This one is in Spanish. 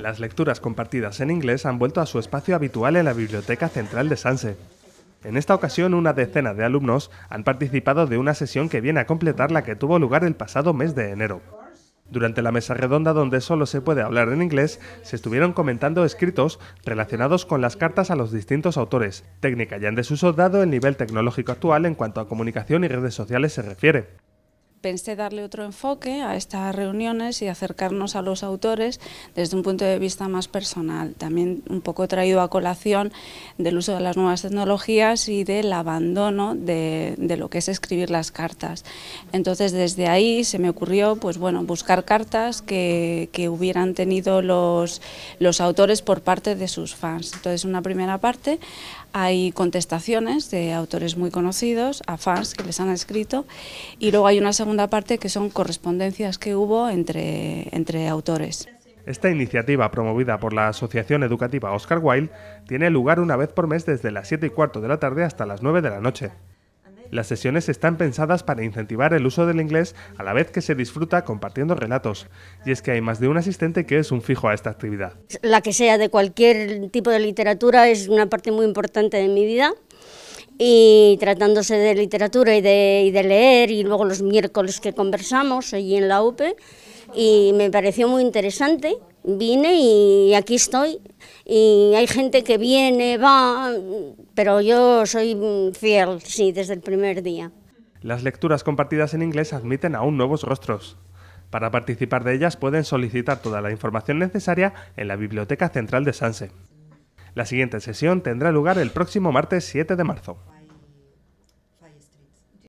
Las lecturas compartidas en inglés han vuelto a su espacio habitual en la Biblioteca Central de Sanse. En esta ocasión, una decena de alumnos han participado de una sesión que viene a completar la que tuvo lugar el pasado mes de enero. Durante la mesa redonda donde solo se puede hablar en inglés, se estuvieron comentando escritos relacionados con las cartas a los distintos autores, técnica ya en desuso dado el nivel tecnológico actual en cuanto a comunicación y redes sociales se refiere pensé darle otro enfoque a estas reuniones y acercarnos a los autores desde un punto de vista más personal, también un poco traído a colación del uso de las nuevas tecnologías y del abandono de, de lo que es escribir las cartas. Entonces desde ahí se me ocurrió pues bueno, buscar cartas que, que hubieran tenido los, los autores por parte de sus fans. Entonces una primera parte hay contestaciones de autores muy conocidos a fans que les han escrito y luego hay una segunda parte que son correspondencias que hubo entre, entre autores. Esta iniciativa, promovida por la Asociación Educativa Oscar Wilde, tiene lugar una vez por mes desde las 7 y cuarto de la tarde hasta las 9 de la noche. Las sesiones están pensadas para incentivar el uso del inglés a la vez que se disfruta compartiendo relatos. Y es que hay más de un asistente que es un fijo a esta actividad. La que sea de cualquier tipo de literatura es una parte muy importante de mi vida y tratándose de literatura y de, leer, y luego los miércoles que conversamos allí en la UPE, y me pareció muy interesante. Vine y aquí estoy. Y hay gente que viene, va, pero yo soy fiel, sí, desde el primer día. Las lecturas compartidas en inglés admiten aún nuevos rostros. Para participar de ellas pueden solicitar toda la información necesaria en la Biblioteca Central de Sanse. La siguiente sesión tendrá lugar el próximo martes 7 de marzo.